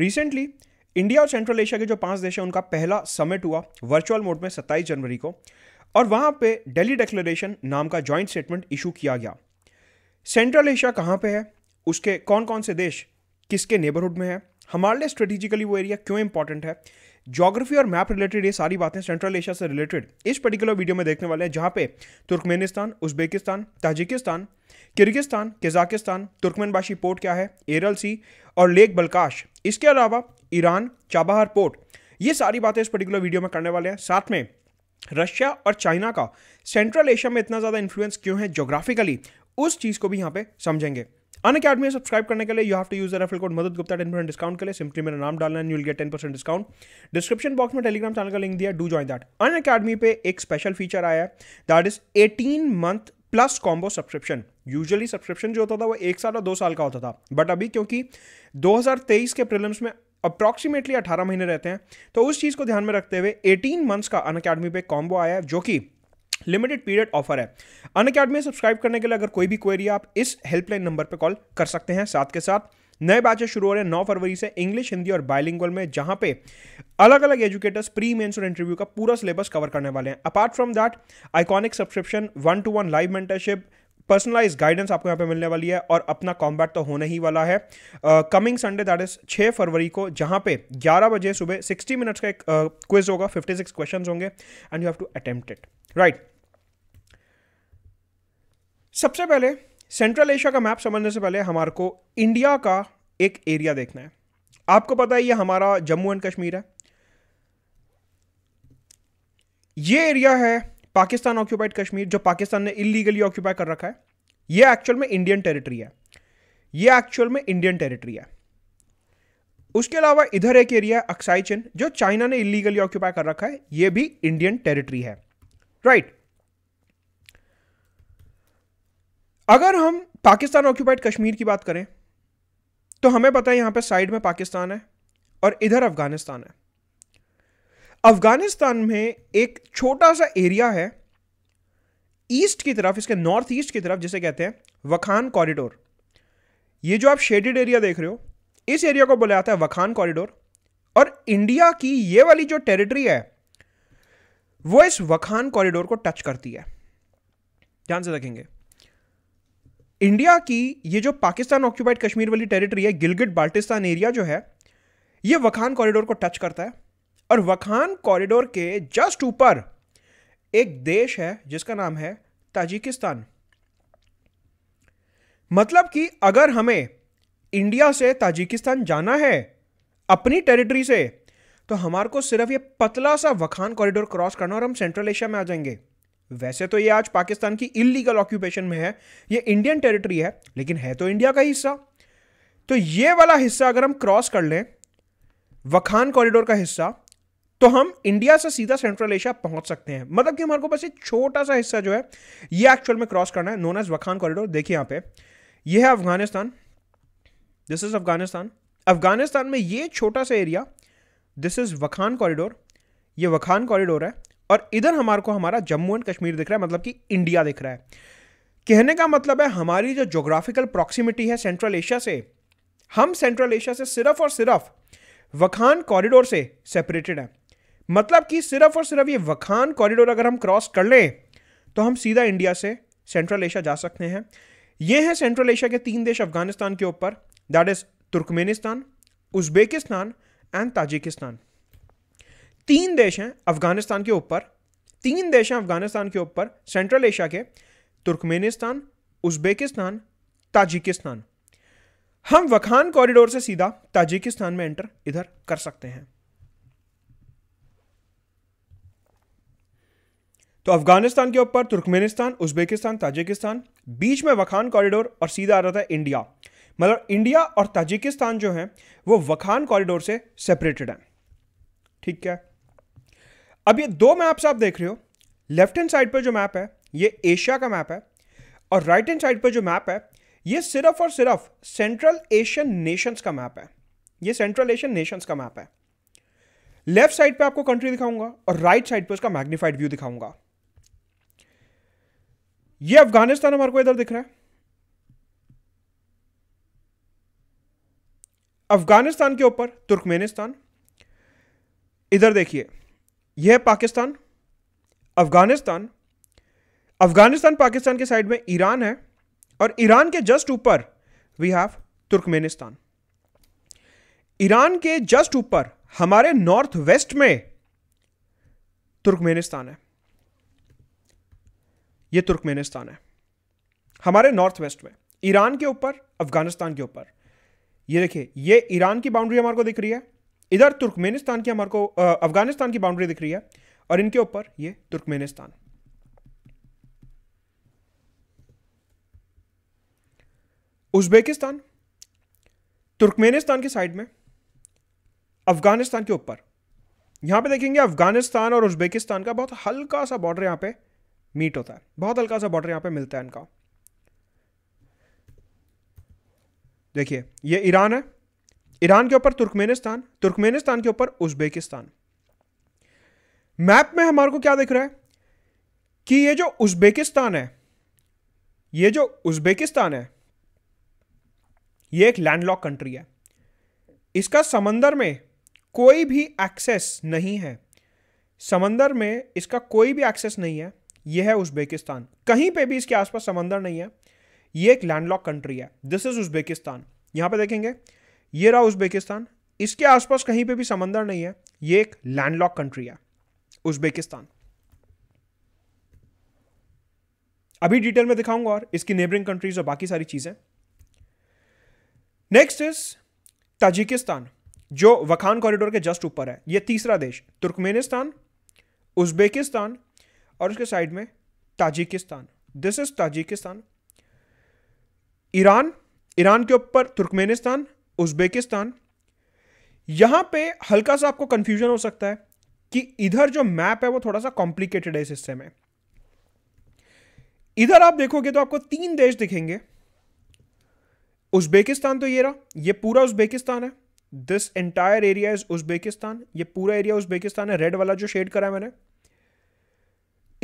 Recently India और central Asia के जो पांच देश हैं उनका पहला समिट हुआ वर्चुअल मोड में 27 जनवरी को और वहां पे दिल्ली डिक्लेरेशन नाम का जॉइंट स्टेटमेंट इशू किया गया सेंट्रल एशिया कहाँ पे है उसके कौन कौन से देश किसके नेबरहुड में है हमारे लिए स्ट्रेटेजिकली वो एरिया क्यों इंपॉर्टेंट है ज्योग्राफी और मैप रिलेटेड ये सारी बातें सेंट्रल एशिया से रिलेटेड इस पर्टिकुलर वीडियो में देखने वाले हैं जहाँ पे Turkmenistan Uzbekistan Tajikistan Kyrgyzstan Kazakhstan Turkmenbashi port क्या है एरल सी और लेक बलकाश इसके अलावा ईरान चाबहार पोर्ट ये सारी बातें इस पर्टिकुलर वीडियो में करने वाले हैं साथ में रशिया और चाइना का सेंट्रल एशिया में इतना ज़्यादा इन्फ्लुएंस क्यों है जोग्राफिकली उस चीज़ को भी यहाँ पे समझेंगे अन अकेडमी में सब्सक्राइब करने के लिए you have to use refer code Madad Gupta ten percent discount के लिए सिंपली मेरा नाम डालना and you'll get ten percent discount description box में टेलीग्राम चैनल का लिंक दिया do join that Unacademy पे एक स्पेशल फीचर आया है that is eighteen month plus combo subscription usually subscription जो होता था वो एक साल और दो साल का होता था बट अभी क्योंकि 2023 के प्रिलिम्स में अप्रॉक्सीमेटली 18 महीने रहते हैं तो उस चीज़ को ध्यान में रखते हुए 18 मंथ्स का अन अकेडमी पे कॉम्बो आया है जो कि लिमिटेड पीरियड ऑफर है अन अकेडमी सब्सक्राइब करने के लिए अगर कोई भी क्वेरी आप इस हेल्पलाइन नंबर पर कॉल कर सकते हैं साथ के साथ नए बातें शुरू हो रहे हैं नौ फरवरी से इंग्लिश हिंदी और बाइलिंगल में जहां पे अलग अलग एजुकेटर्स प्री मेंस और इंटरव्यू का पूरा सिलेबस कवर करने वाले हैं apart from that iconic subscription one to one live mentorship personalise guidance आपको यहाँ पे मिलने वाली है और अपना कॉम्बैट तो होने ही वाला है कमिंग संडे दैट इज छः फरवरी को जहाँ पे 11 बजे सुबह 60 मिनट्स का एक क्विज uh, होगा 56 क्वेश्चंस होंगे and you have to attempt it right सबसे पहले सेंट्रल एशिया का मैप समझने से पहले हमारे को इंडिया का एक एरिया देखना है आपको पता है ये हमारा जम्मू एंड कश्मीर है ये एरिया है पाकिस्तान ऑक्यूपाइड कश्मीर जो पाकिस्तान ने इलीगली ऑक्यूपाई कर रखा है ये एक्चुअल में इंडियन टेरिटरी है ये एक्चुअल में इंडियन टेरिटरी है उसके अलावा इधर एक एरिया है अक्साई चिन जो चाइना ने इलीगली ऑक्यूपाई कर रखा है ये भी इंडियन टेरिटरी है राइट right. अगर हम पाकिस्तान ऑक्यूपाइड कश्मीर की बात करें तो हमें पता है यहाँ पर साइड में पाकिस्तान है और इधर अफगानिस्तान है अफगानिस्तान में एक छोटा सा एरिया है ईस्ट की तरफ इसके नॉर्थ ईस्ट की तरफ जिसे कहते हैं वखान कॉरिडोर ये जो आप शेडेड एरिया देख रहे हो इस एरिया को बोला जाता है वखान कॉरिडोर और इंडिया की ये वाली जो टेरिटरी है वो इस वखान कॉरिडोर को टच करती है ध्यान से रखेंगे इंडिया की ये जो पाकिस्तान ऑक्यूपाइड कश्मीर वाली टेरिटरी है गिलगिट बाल्टिस्तान एरिया जो है ये वखान कॉरिडोर को टच करता है और वखान कॉरिडोर के जस्ट ऊपर एक देश है जिसका नाम है ताजिकिस्तान मतलब कि अगर हमें इंडिया से ताजिकिस्तान जाना है अपनी टेरिटरी से तो हमारे को सिर्फ ये पतला सा वखान कॉरिडोर क्रॉस करना और हम सेंट्रल एशिया में आ जाएंगे वैसे तो ये आज पाकिस्तान की इलीगल ऑक्यूपेशन में है ये इंडियन टेरिटरी है लेकिन है तो इंडिया का हिस्सा तो ये वाला हिस्सा अगर हम क्रॉस कर लें वखान कॉरिडोर का हिस्सा तो हम इंडिया से सीधा सेंट्रल एशिया पहुंच सकते हैं मतलब कि हमारे को बस एक छोटा सा हिस्सा जो है ये एक्चुअल में क्रॉस करना है नोन एज वखान कॉरिडोर देखिए यहाँ पे ये है अफगानिस्तान दिस इज अफगानिस्तान अफगानिस्तान में ये छोटा सा area this is Wakhan corridor ये वखान कॉरिडोर है और इधर हमारे को हमारा जम्मू एंड कश्मीर दिख रहा है मतलब कि इंडिया दिख रहा है कहने का मतलब है हमारी जो जोग्राफिकल प्रॉक्सिमिटी है सेंट्रल एशिया से हम सेंट्रल एशिया से सिर्फ और सिर्फ वखान कॉरिडोर से सेपरेटेड है मतलब कि सिर्फ और सिर्फ ये वखान कॉरिडोर अगर हम क्रॉस कर लें तो हम सीधा इंडिया से सेंट्रल एशिया जा सकते हैं ये हैं सेंट्रल एशिया के तीन देश अफगानिस्तान के ऊपर that is Turkmenistan Uzbekistan and Tajikistan तीन देश हैं अफगानिस्तान के ऊपर तीन देश हैं अफगानिस्तान के ऊपर सेंट्रल एशिया के तुर्कमेनिस्तान उज्बेकिस्तान ताजिकिस्तान हम वखान कॉरिडोर से सीधा ताजिकिस्तान में एंटर इधर कर सकते हैं तो अफगानिस्तान के ऊपर तुर्कमेनिस्तान उज्बेकिस्तान ताजिकिस्तान बीच में वखान कॉरिडोर और सीधा आ रहा था इंडिया मतलब इंडिया और ताजिकिस्तान जो है वो वखान कॉरिडोर से सेपरेटेड है ठीक है अब ये दो मैप्स आप देख रहे हो लेफ्ट हैंड साइड पर जो मैप है ये एशिया का मैप है और राइट हैंड साइड पर जो मैप है ये सिर्फ और सिर्फ सेंट्रल एशियन नेशंस का मैप है ये सेंट्रल एशियन नेशंस का मैप है लेफ्ट साइड पे आपको कंट्री दिखाऊंगा और राइट साइड पे उसका मैग्नीफाइड व्यू दिखाऊंगा ये अफगानिस्तान हमारे को इधर दिख रहा है अफगानिस्तान के ऊपर तुर्कमेनिस्तान इधर देखिए यह है पाकिस्तान अफगानिस्तान अफगानिस्तान पाकिस्तान के साइड में ईरान है और ईरान के जस्ट ऊपर वी हैव तुर्कमेनिस्तान ईरान के जस्ट ऊपर हमारे नॉर्थ वेस्ट में तुर्कमेनिस्तान है यह तुर्कमेनिस्तान है हमारे नॉर्थ वेस्ट में ईरान के ऊपर अफगानिस्तान के ऊपर ये देखिए ये ईरान की बाउंड्री हमारे को दिख रही है इधर तुर्कमेनिस्तान की हमारे को अफगानिस्तान की बाउंड्री दिख रही है और इनके ऊपर ये तुर्कमेनिस्तान उज्बेकिस्तान तुर्कमेनिस्तान के साइड में अफगानिस्तान के ऊपर यहां पे देखेंगे अफगानिस्तान और उज्बेकिस्तान का बहुत हल्का सा बॉर्डर यहां पे मीट होता है बहुत हल्का सा बॉर्डर यहां पे मिलता है इनका देखिए ये ईरान है ईरान के ऊपर तुर्कमेनिस्तान तुर्कमेनिस्तान के ऊपर उज्बेकिस्तान मैप में हमारे को क्या दिख रहा है कि ये जो उज्बेकिस्तान है ये जो उज्बेकिस्तान है ये एक लैंडलॉक कंट्री है इसका समंदर में कोई भी एक्सेस नहीं है समंदर में इसका कोई भी एक्सेस नहीं है यह है उज्बेकिस्तान कहीं पे भी इसके आसपास समंदर नहीं है यह एक लैंडलॉक कंट्री है दिस इज उज्बेकिस्तान यहां पे देखेंगे ये रहा उज्बेकिस्तान इसके आसपास कहीं पे भी समंदर नहीं है ये एक लैंडलॉक कंट्री है उज्बेकिस्तान अभी डिटेल में दिखाऊंगा और इसकी नेबरिंग कंट्रीज और बाकी सारी चीजें नेक्स्ट इज ताजिकिस्तान जो वखान कॉरिडोर के जस्ट ऊपर है ये तीसरा देश तुर्कमेनिस्तान उज्बेकिस्तान और उसके साइड में Tajikistan this is Tajikistan Iran Iran के ऊपर तुर्कमेनिस्तान उज्बेकिस्तान यहां पे हल्का सा आपको कंफ्यूजन हो सकता है कि इधर जो मैप है वो थोड़ा सा कॉम्प्लिकेटेड है इस हिस्से में इधर आप देखोगे तो आपको तीन देश दिखेंगे उज्बेकिस्तान तो ये रहा ये पूरा उज्बेकिस्तान है this entire area is Uzbekistan ये पूरा एरिया उज्बेकिस्तान है रेड वाला जो शेड करा है मैंने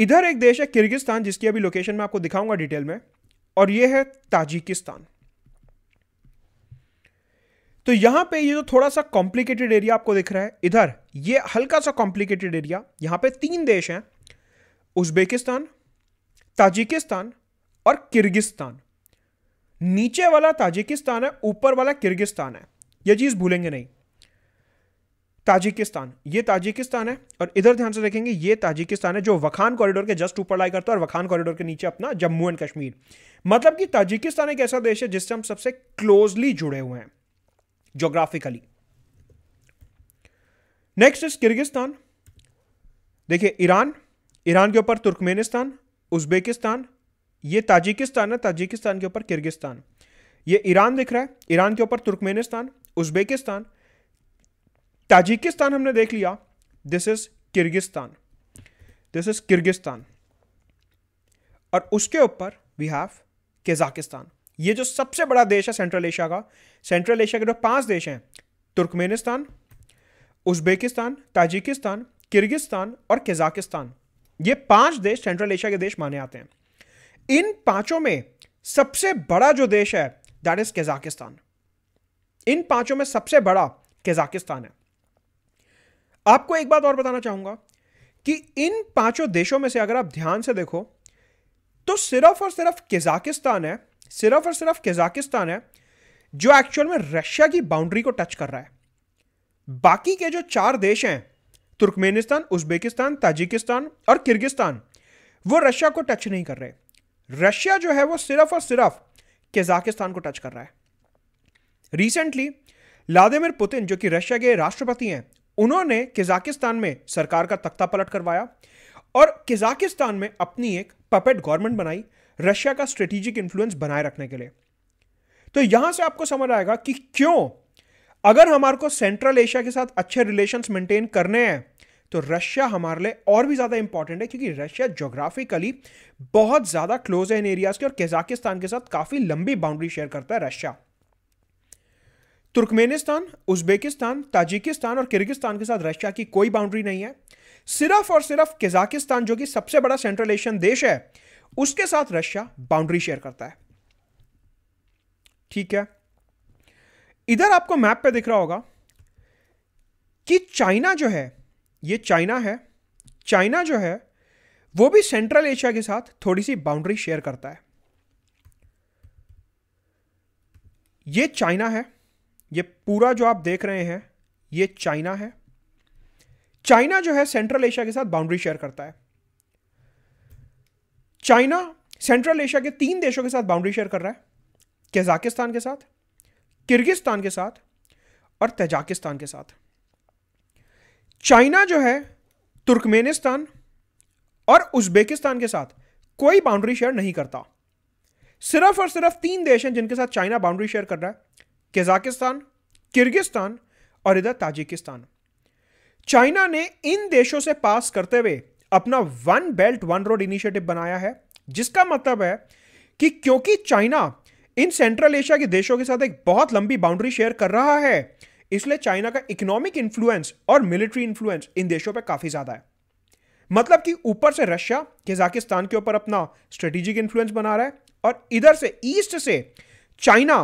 इधर एक देश है किर्गिस्तान जिसकी अभी लोकेशन मैं आपको दिखाऊंगा डिटेल में और ये है ताजिकिस्तान तो यहां पे ये जो तो थोड़ा सा कॉम्प्लिकेटेड एरिया आपको दिख रहा है इधर ये हल्का सा कॉम्प्लिकेटेड एरिया यहां पे तीन देश हैं उज्बेकिस्तान ताजिकिस्तान और किर्गिस्तान नीचे वाला ताजिकिस्तान है ऊपर वाला किर्गिस्तान है ये चीज़ भूलेंगे नहीं ताजिकिस्तान ये ताजिकिस्तान है और इधर ध्यान से देखेंगे ये ताजिकिस्तान है जो वखान कॉरिडोर के जस्ट ऊपर लाई करता है और वखान कॉरिडोर के नीचे अपना जम्मू एंड कश्मीर मतलब कि ताजिकिस्तान एक ऐसा देश है जिससे हम सबसे क्लोजली जुड़े हुए हैं जोग्राफिकली नेक्स्ट इज किर्गिस्तान देखिए ईरान ईरान के ऊपर तुर्कमेनिस्तान उज्बेकिस्तान ये ताजिकिस्तान है ताजिकिस्तान के ऊपर किर्गिस्तान ये ईरान दिख रहा है ईरान के ऊपर तुर्कमेनिस्तान उज्बेकिस्तान ताजिकिस्तान हमने देख लिया this is Kyrgyzstan this is Kyrgyzstan और उसके ऊपर वी हैव कजाकिस्तान ये जो सबसे बड़ा देश है सेंट्रल एशिया का सेंट्रल एशिया के जो पांच देश हैं तुर्कमेनिस्तान उज्बेकिस्तान ताजिकिस्तान किर्गिस्तान और कजाकिस्तान ये पांच देश सेंट्रल एशिया के देश माने आते हैं इन पांचों में सबसे बड़ा जो देश है दैट इज कजाकिस्तान इन पांचों में सबसे बड़ा कजाकिस्तान है आपको एक बात और बताना चाहूंगा कि इन पांचों देशों में से अगर आप ध्यान से देखो तो सिर्फ और सिर्फ कजाकिस्तान है सिर्फ और सिर्फ कजाकिस्तान है जो एक्चुअल में रशिया की बाउंड्री को टच कर रहा है बाकी के जो चार देश हैं तुर्कमेनिस्तान उज्बेकिस्तान ताजिकिस्तान और किर्गिस्तान वो रशिया को टच नहीं कर रहे रशिया जो है वो सिर्फ और सिर्फ कजाकिस्तान को टच कर रहा है रिसेंटली व्लादिमिर पुतिन जो कि रशिया के राष्ट्रपति हैं उन्होंने कजाकिस्तान में सरकार का तख्ता पलट करवाया और कजाकिस्तान में अपनी एक पपेट गवर्नमेंट बनाई रशिया का स्ट्रेटेजिक इन्फ्लुएंस बनाए रखने के लिए तो यहां से आपको समझ आएगा कि क्यों अगर हमारे को सेंट्रल एशिया के साथ अच्छे रिलेशन मेंटेन करने हैं तो रशिया हमारे लिए और भी ज़्यादा इंपॉर्टेंट है क्योंकि रशिया जोग्राफिकली बहुत ज़्यादा क्लोज है इन एरियाज के और कजाकिस्तान के साथ काफ़ी लंबी बाउंड्री शेयर करता है रशिया तुर्कमेनिस्तान उज्बेकिस्तान ताजिकिस्तान और किर्गिस्तान के साथ रशिया की कोई बाउंड्री नहीं है सिर्फ और सिर्फ कजाकिस्तान जो कि सबसे बड़ा सेंट्रल एशियन देश है उसके साथ रशिया बाउंड्री शेयर करता है ठीक है इधर आपको मैप पे दिख रहा होगा कि चाइना जो है ये चाइना है चाइना जो है वो भी सेंट्रल एशिया के साथ थोड़ी सी बाउंड्री शेयर करता है ये चाइना है ये पूरा जो आप देख रहे हैं ये चाइना है चाइना जो है सेंट्रल एशिया के साथ बाउंड्री शेयर करता है चाइना सेंट्रल एशिया के तीन देशों के साथ बाउंड्री शेयर कर रहा है कजाकिस्तान के साथ किर्गिस्तान के साथ और तजाकिस्तान के साथ चाइना जो है तुर्कमेनिस्तान और उज्बेकिस्तान के साथ कोई बाउंड्री शेयर नहीं करता सिर्फ और सिर्फ तीन देश हैं जिनके साथ चाइना बाउंड्री शेयर कर रहा है कजाकिस्तान किर्गिस्तान और इधर ताजिकिस्तान चाइना ने इन देशों से पास करते हुए अपना one belt one road initiative बनाया है जिसका मतलब है कि क्योंकि चाइना इन सेंट्रल एशिया के देशों के साथ एक बहुत लंबी बाउंड्री शेयर कर रहा है इसलिए चाइना का इकोनॉमिक इन्फ्लुएंस और मिलिट्री इन्फ्लुएंस इन देशों पर काफ़ी ज़्यादा है मतलब कि ऊपर से रशिया कजाकिस्तान के ऊपर अपना स्ट्रेटेजिक इन्फ्लुएंस बना रहा है और इधर से ईस्ट से चाइना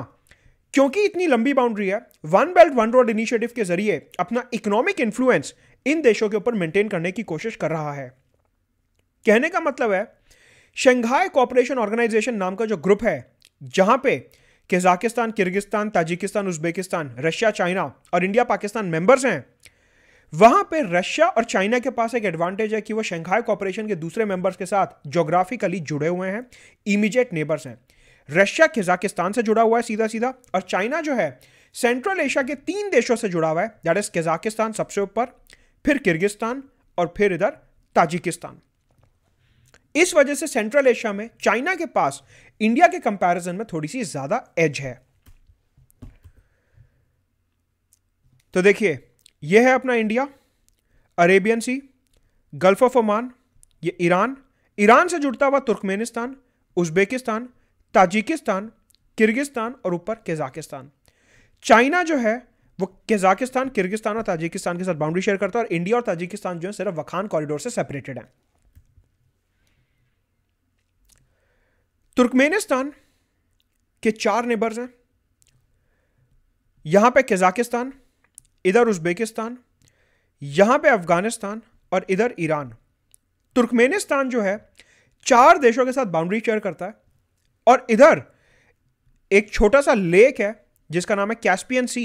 क्योंकि इतनी लंबी बाउंड्री है one belt one road initiative के जरिए अपना इकोनॉमिक इन्फ्लुएंस इन देशों के ऊपर मेंटेन करने की कोशिश कर रहा है कहने का मतलब है शंघाई कॉपरेशन ऑर्गेनाइजेशन नाम का जो ग्रुप है जहां पे Kazakhstan Kyrgyzstan Tajikistan Uzbekistan Russia China और इंडिया पाकिस्तान मेंबर्स हैं वहां पे रशिया और चाइना के पास एक एडवांटेज है कि वो शंघाई कॉपरेशन के दूसरे मेंबर्स के साथ जोग्राफिकली जुड़े हुए हैं इमीडिएट नेबर्स हैं रशिया कजाकिस्तान से जुड़ा हुआ है सीधा सीधा और चाइना जो है सेंट्रल एशिया के तीन देशों से जुड़ा हुआ है दैट इज कजाकिस्तान सबसे ऊपर फिर किर्गिस्तान और फिर इधर ताजिकिस्तान इस वजह से सेंट्रल एशिया में चाइना के पास इंडिया के कंपैरिजन में थोड़ी सी ज्यादा एज है तो देखिए यह है अपना India Arabian Sea Gulf of Oman ये ईरान ईरान से जुड़ता हुआ तुर्कमेनिस्तान उज्बेकिस्तान ताजिकिस्तान किर्गिस्तान और ऊपर कजाकिस्तान चाइना जो है वो कजाकिस्तान किर्गिस्तान और ताजिकिस्तान के साथ बाउंड्री शेयर करता है और इंडिया और ताजिकिस्तान जो है सिर्फ वखान कॉरिडोर से सेपरेटेड है तुर्कमेनिस्तान के चार नेबर्स हैं यहां पे कजाकिस्तान इधर उज्बेकिस्तान यहां पे अफगानिस्तान और इधर ईरान तुर्कमेनिस्तान जो है चार देशों के साथ बाउंड्री शेयर करता है और इधर एक छोटा सा लेक है जिसका नाम है कैस्पियन सी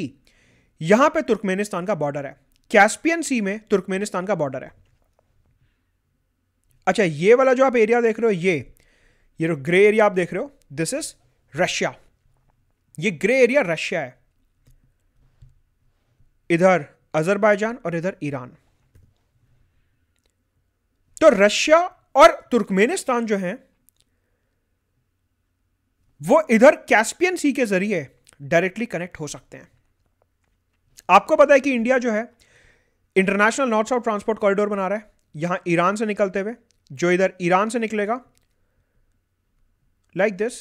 यहां पे तुर्कमेनिस्तान का बॉर्डर है कैस्पियन सी में तुर्कमेनिस्तान का बॉर्डर है अच्छा ये वाला जो आप एरिया देख रहे हो ये ये जो ग्रे एरिया आप देख रहे हो दिस इज रशिया ये ग्रे एरिया रशिया है इधर अजरबैजान और इधर ईरान तो रशिया और तुर्कमेनिस्तान जो है वो इधर कैस्पियन सी के जरिए डायरेक्टली कनेक्ट हो सकते हैं आपको पता है कि इंडिया जो है international north south transport corridor बना रहा है यहां ईरान से निकलते हुए जो इधर ईरान से निकलेगा लाइक दिस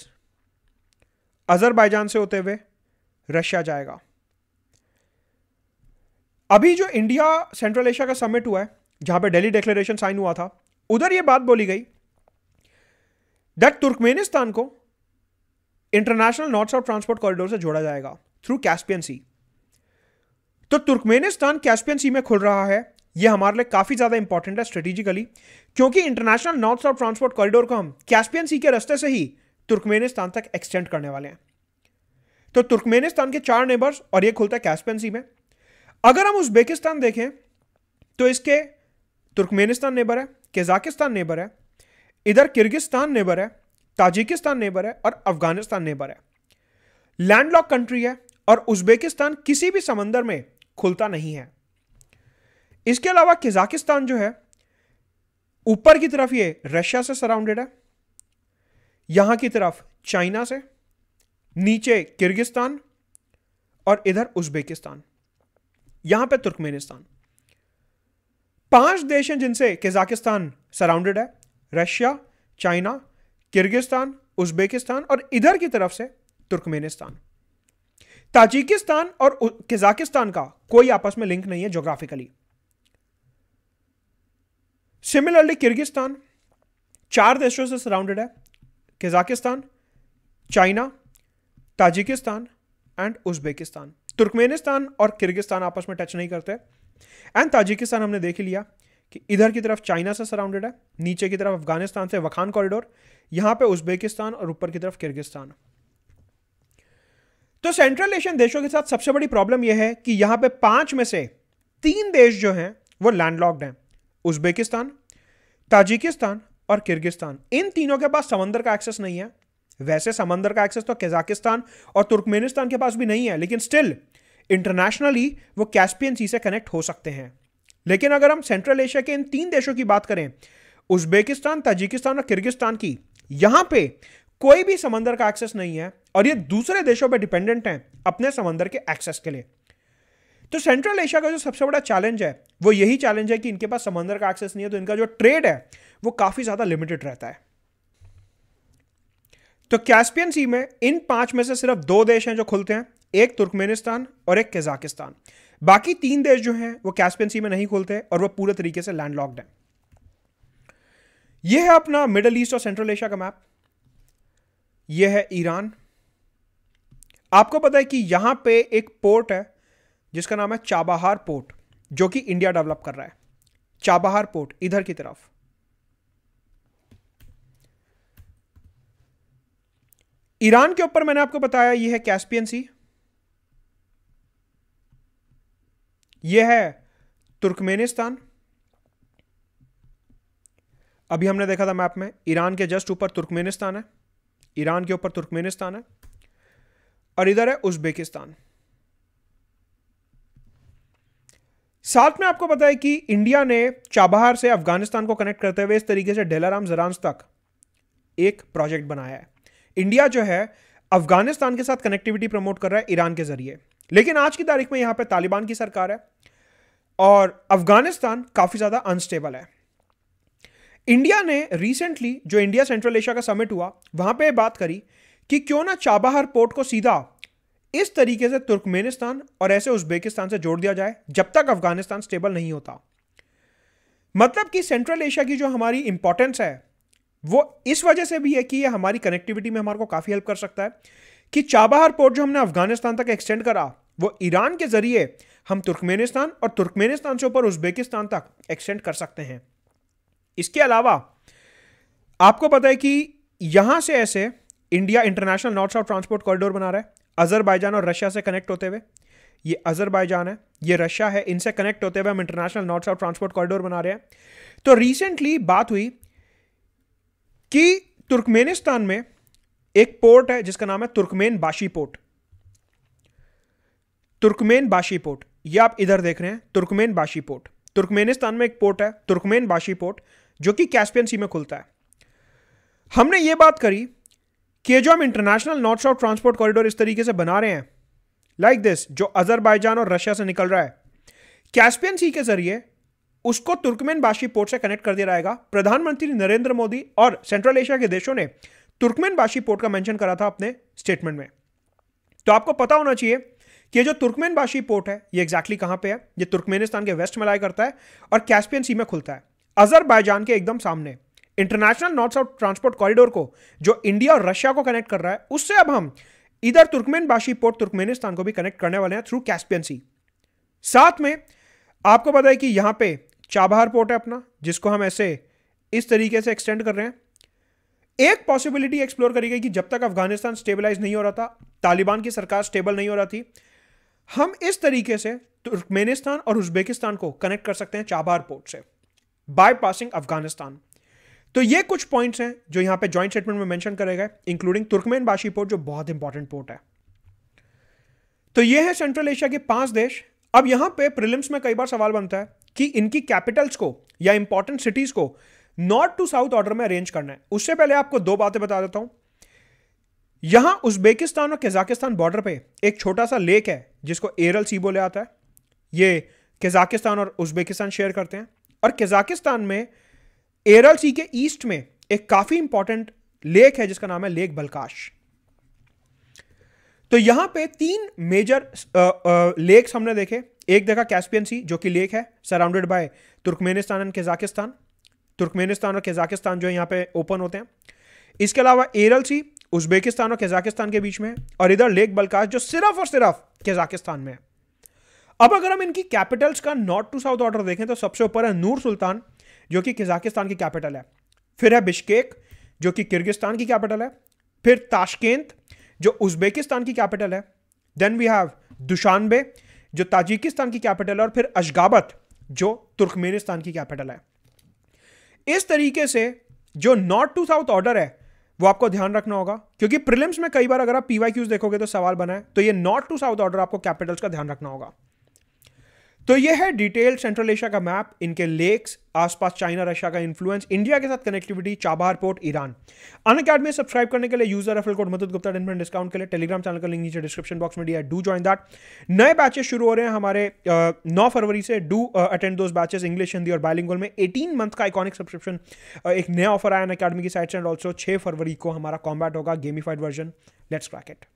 अजरबैजान से होते हुए रशिया जाएगा अभी जो इंडिया सेंट्रल एशिया का समिट हुआ है जहां पे डेली डिक्लेरेशन साइन हुआ था उधर यह बात बोली गई दैट तुर्कमेनिस्तान को international north south transport corridor से जोड़ा जाएगा थ्रू कैस्पियन सी तो तुर्कमेनिस्तान कैस्पियन सी में खुल रहा है यह हमारे लिए काफ़ी ज़्यादा इंपॉर्टेंट है स्ट्रेटेजिकली क्योंकि international north south transport corridor को हम कैस्पियन सी के रस्ते से ही तुर्कमेनिस्तान तक एक्सटेंड करने वाले हैं तो तुर्कमेनिस्तान के चार नेबर्स और यह खुलता है कैस्पियन सी में अगर हम उज्बेकिस्तान देखें तो इसके तुर्कमेनिस्तान नेबर है कजाकिस्तान नेबर है इधर किर्गिस्तान नेबर है ताजिकिस्तान नेबर है और अफगानिस्तान नेबर है लैंडलॉक कंट्री है और उज्बेकिस्तान किसी भी समंदर में खुलता नहीं है इसके अलावा कजाकिस्तान जो है ऊपर की तरफ ये रशिया से सराउंडेड है यहां की तरफ चाइना से नीचे किर्गिस्तान और इधर उज्बेकिस्तान यहां पे तुर्कमेनिस्तान पांच देश हैं जिनसे कजाकिस्तान सराउंडेड है रशिया चाइना किर्गिस्तान उज्बेकिस्तान और इधर की तरफ से तुर्कमेनिस्तान ताजिकिस्तान और कजाकिस्तान का कोई आपस में लिंक नहीं है जोग्राफिकली सिमिलरली किर्गिस्तान चार देशों से सराउंडेड है Kazakhstan China Tajikistan and Uzbekistan Turkmenistan और किर्गिस्तान आपस में टच नहीं करते एंड ताजिकिस्तान हमने देख लिया कि इधर की तरफ चाइना से सराउंडेड है नीचे की तरफ अफगानिस्तान से वखान कॉरिडोर यहां पे उज्बेकिस्तान और ऊपर की तरफ किर्गिस्तान तो सेंट्रल एशियन देशों के साथ सबसे बड़ी प्रॉब्लम यह है कि यहां पे पांच में से तीन देश जो हैं वो लैंडलॉक्ड हैं उज्बेकिस्तान ताजिकिस्तान और किर्गिस्तान इन तीनों के पास समंदर का एक्सेस नहीं है वैसे समंदर का एक्सेस तो कजाकिस्तान और तुर्कमेनिस्तान के पास भी नहीं है लेकिन स्टिल इंटरनेशनली वो कैस्पियन सी से कनेक्ट हो सकते हैं लेकिन अगर हम सेंट्रल एशिया के इन तीन देशों की बात करें उज्बेकिस्तान ताजिकिस्तान और किर्गिस्तान की यहां पे कोई भी समंदर का एक्सेस नहीं है और ये दूसरे देशों पर डिपेंडेंट हैं अपने समंदर के एक्सेस के लिए तो सेंट्रल एशिया का जो सबसे बड़ा चैलेंज है वो यही चैलेंज है कि इनके पास समंदर का एक्सेस नहीं है तो इनका जो ट्रेड है वो काफ़ी ज़्यादा लिमिटेड रहता है तो कैस्पियन सी में इन पांच में से सिर्फ दो देश हैं जो खुलते हैं एक तुर्कमेनिस्तान और एक कजाकिस्तान बाकी तीन देश जो हैं वो कैस्पियन सी में नहीं खुलते और वो पूरे तरीके से लैंडलॉक्ड हैं यह है अपना मिडल ईस्ट और सेंट्रल एशिया का मैप यह है ईरान आपको पता है कि यहां पे एक पोर्ट है जिसका नाम है चाबाहार पोर्ट जो कि इंडिया डेवलप कर रहा है चाबाहार पोर्ट इधर की तरफ ईरान के ऊपर मैंने आपको बताया यह है कैस्पियन सी यह है तुर्कमेनिस्तान अभी हमने देखा था मैप में ईरान के जस्ट ऊपर तुर्कमेनिस्तान है ईरान के ऊपर तुर्कमेनिस्तान है और इधर है उज्बेकिस्तान साथ में आपको पता है कि इंडिया ने चाबहार से अफगानिस्तान को कनेक्ट करते हुए इस तरीके से डेलाराम जरांस तक एक प्रोजेक्ट बनाया है इंडिया जो है अफगानिस्तान के साथ कनेक्टिविटी प्रमोट कर रहा है ईरान के जरिए लेकिन आज की तारीख में यहां पर तालिबान की सरकार है और अफगानिस्तान काफ़ी ज़्यादा अनस्टेबल है इंडिया ने रिसेंटली जो इंडिया सेंट्रल एशिया का समिट हुआ वहां पे बात करी कि क्यों ना चाबाहर पोर्ट को सीधा इस तरीके से तुर्कमेनिस्तान और ऐसे उज्बेकिस्तान से जोड़ दिया जाए जब तक अफगानिस्तान स्टेबल नहीं होता मतलब कि सेंट्रल एशिया की जो हमारी इंपॉर्टेंस है वो इस वजह से भी है कि ये हमारी कनेक्टिविटी में हमारे को काफ़ी हेल्प कर सकता है कि चाबाहर पोर्ट जो हमने अफगानिस्तान तक एक्सटेंड करा वो ईरान के ज़रिए हम तुर्कमेनिस्तान और तुर्कमेनिस्तान से ऊपर उज्बेकिस्तान तक एक्सटेंड कर सकते हैं इसके अलावा आपको पता है कि यहां से ऐसे India international north south transport corridor बना रहा है अजरबैजान और रशिया से कनेक्ट होते हुए ये अजरबैजान है ये रशिया है इनसे कनेक्ट होते हुए हम international north south transport corridor बना रहे हैं तो रिसेंटली बात हुई कि तुर्कमेनिस्तान में एक पोर्ट है जिसका नाम है Turkmenbashi port Turkmenbashi port ये आप इधर देख रहे हैं तुर्कमेन बाशी पोर्ट तुर्कमेनिस्तान में एक पोर्ट है तुर्कमेन बाशी पोर्ट जो कि कैस्पियन सी में खुलता है हमने ये बात करी कि जो हम international north south transport corridor इस तरीके से बना रहे हैं लाइक like दिस जो अजरबैजान और रशिया से निकल रहा है कैस्पियन सी के जरिए उसको तुर्कमेन बाशी पोर्ट से कनेक्ट कर दिया जाएगा प्रधानमंत्री नरेंद्र मोदी और सेंट्रल एशिया के देशों ने तुर्कमेन बाशी पोर्ट का मेंशन करा था अपने स्टेटमेंट में तो आपको पता होना चाहिए कि जो तुर्कमेन बाशी पोर्ट है ये एग्जैक्टली exactly कहां पे है ये तुर्कमेनिस्तान के वेस्ट में लाया करता है और कैस्पियन सी में खुलता है अजरबैजान के एकदम सामने international north south transport corridor को जो इंडिया और रशिया को कनेक्ट कर रहा है उससे अब हम इधर तुर्कमेन बाशी पोर्ट तुर्कमेनिस्तान को भी कनेक्ट करने वाले हैं थ्रू कैस्पियन सी साथ में आपको पता है कि यहां पे चाबहार पोर्ट है अपना जिसको हम ऐसे इस तरीके से एक्सटेंड कर रहे हैं एक पॉसिबिलिटी एक्सप्लोर करी गई कि जब तक अफगानिस्तान स्टेबलाइज नहीं हो रहा था तालिबान की सरकार स्टेबल नहीं हो रहा थी हम इस तरीके से तुर्कमेनिस्तान और उज्बेकिस्तान को कनेक्ट कर सकते हैं चाबहार पोर्ट से बाय पासिंग अफगानिस्तान तो ये कुछ पॉइंट्स हैं जो यहां पे जॉइंट स्टेटमेंट में मेंशन करे गए इंक्लूडिंग बाशी पोर्ट जो बहुत इंपॉर्टेंट पोर्ट है तो ये है सेंट्रल एशिया के पांच देश अब यहां पे प्रिलिम्स में कई बार सवाल बनता है कि इनकी कैपिटल्स को या इंपॉर्टेंट सिटीज को नॉर्थ टू साउथ ऑर्डर में अरेंज करना है उससे पहले आपको दो बातें बता देता हूं यहां उज्बेकिस्तान और कजाकिस्तान बॉर्डर पे एक छोटा सा लेक है जिसको एरल सी बोले आता है ये कजाकिस्तान और उज्बेकिस्तान शेयर करते हैं और कजाकिस्तान में एरल सी के ईस्ट में एक काफ़ी इंपॉर्टेंट लेक है जिसका नाम है लेक बलकाश तो यहां पे तीन मेजर लेक्स हमने देखे एक देखा कैस्पियन सी जो कि लेक है surrounded by Turkmenistan and Kazakhstan Turkmenistan और कजाकिस्तान जो यहां पर पे ओपन होते हैं इसके अलावा एरल सी उज्बेकिस्तान और कजाकिस्तान के बीच में और इधर लेक बलकाश जो सिर्फ और सिर्फ कजाकिस्तान में है अब अगर हम इनकी कैपिटल्स का नॉर्थ टू साउथ ऑर्डर देखें तो सबसे ऊपर है नूर सुल्तान जो कि कजाकिस्तान की कैपिटल है फिर है बिश्केक जो कि किर्गिस्तान की कैपिटल है फिर ताशकेंत जो उज्बेकिस्तान की कैपिटल है देन वी हैव दुशानबे जो ताजिकिस्तान की कैपिटल है और फिर अशगाबत जो तुर्कमेनिस्तान की कैपिटल है इस तरीके से जो नॉर्थ टू साउथ ऑर्डर है वो आपको ध्यान रखना होगा क्योंकि प्रिलिम्स में कई बार अगर आप पीवाई क्यूज देखोगे तो सवाल बना है तो ये नॉर्थ टू साउथ ऑर्डर आपको कैपिटल्स का ध्यान रखना होगा तो ये है डिटेल सेंट्रल एशिया का मैप इनके लेक्स आसपास चाइना रशिया का इन्फ्लुएंस इंडिया के साथ connectivity Chabahar port Iran Unacademy subscribe करने के लिए user referral code Madad Gupta ten discount के लिए टेलीग्राम चैनल का लिंक नीचे डिस्क्रिप्शन बॉक्स में दिया डू जॉइन दैट नए बैचेस शुरू हो रहे हैं हमारे नौ फरवरी से do attend those batches English Hindi और बायलिंगल में एटीन मंथ का आइकॉनिक सब्सक्रिप्शन एक नया ऑफर आया अन अकेडमी की साइड से एंड ऑल्सो छः फरवरी को हमारा कॉम्बैट होगा गेमीफाइड वर्जन लेट्स क्रैकेट